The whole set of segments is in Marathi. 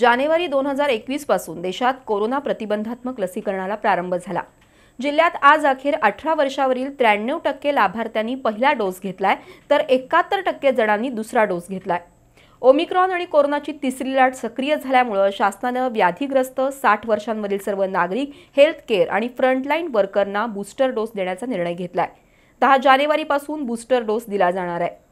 जानेवारी दोन हजार एकवीस पासून देशात कोरोना प्रतिबंधात्मक लसीकरणाला प्रारंभ झाला जिल्ह्यात आज अखेर अठरा वर्षावरील त्र्याण्णव टक्के लाभार्थ्यांनी पहिला डोस घेतलाय तर एकाहत्तर टक्के जणांनी दुसरा डोस घेतलाय ओमिक्रॉन आणि कोरोनाची तिसरी लाट सक्रिय झाल्यामुळं शासनानं व्याधीग्रस्त साठ वर्षांवरील सर्व नागरिक हेल्थ केअर आणि फ्रंटलाईन वर्करना बूस्टर डोस देण्याचा निर्णय घेतलाय दहा जानेवारीपासून बूस्टर डोस दिला जाणार आहे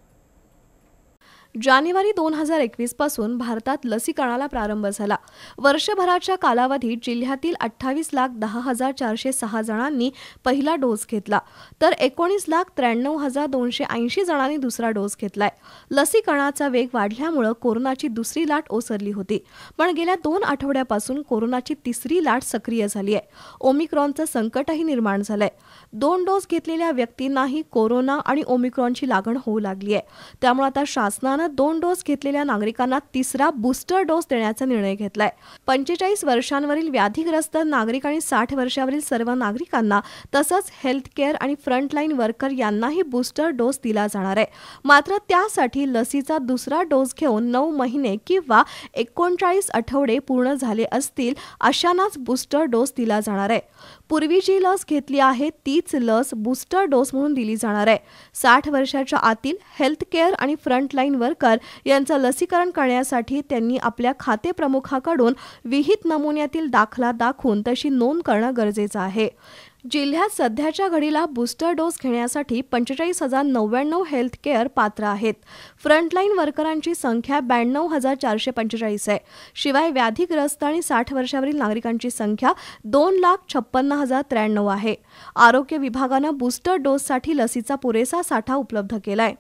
जानेवारी दोन हजार एकवीस पासून भारतात लसीकरणाला प्रारंभ झाला वर्षभराच्या कालावधीत जिल्ह्यातील अठ्ठावीस लाख दहा हजार चारशे सहा जणांनी पहिला डोस घेतला तर एकोणीस लाख त्र्याण्णव हजार दोनशे ऐंशी जणांनी दुसरा डोस घेतलाय लसीकरणाचा वेग वाढल्यामुळं कोरोनाची दुसरी लाट ओसरली होती पण गेल्या दोन आठवड्यापासून कोरोनाची तिसरी लाट सक्रिय झाली आहे ओमिक्रॉनचं संकटही निर्माण झालंय दोन डोस घेतलेल्या व्यक्तींनाही कोरोना आणि ओमिक्रॉनची लागण होऊ लागली आहे त्यामुळे आता शासनानं सरकारनं दोन डोस घेतलेल्या नागरिकांना तिसरा बूस्टर डोस देण्याचा निर्णय घेतलाय पंचेचाळीस वर्षांवरील व्याधीग्रस्त नागरिक आणि साठ वर्षावरील सर्व नागरिकांना तसंच हेल्थ केअर आणि फ्रंटलाईन वर्कर यांनाही बूस्टर डोस दिला जाणार आहे मात्र त्यासाठी लसीचा दुसरा डोस घेऊन नऊ महिने किंवा एकोणचाळीस आठवडे पूर्ण झाले असतील अशांनाच बूस्टर डोस दिला जाणार आहे पूर्वी जी लस घेतली आहे तीच लस बूस्टर डोस म्हणून दिली जाणार आहे साठ वर्षाच्या आतील हेल्थ केअर आणि फ्रंटलाईन वर्कर सरकार यांचं लसीकरण करण्यासाठी त्यांनी आपल्या खाते प्रमुखाकडून विहित नमुन्यातील दाखला दाखवून तशी नोंद करणं गरजेचं आहे जिल्ह्यात सध्याच्या घडीला बूस्टर डोस घेण्यासाठी पंचेचाळीस हजार नव्याण्णव हेल्थ केअर पात्र आहेत फ्रंटलाईन वर्करांची संख्या ब्याण्णव हजार चारशे पंचेचाळीस आहे शिवाय व्याधीग्रस्त आणि साठ वर्षावरील नागरिकांची संख्या दोन लाख छप्पन्न हजार त्र्याण्णव आहे आरोग्य विभागानं बूस्टर डोससाठी लसीचा पुरेसा साठा उपलब्ध केलाय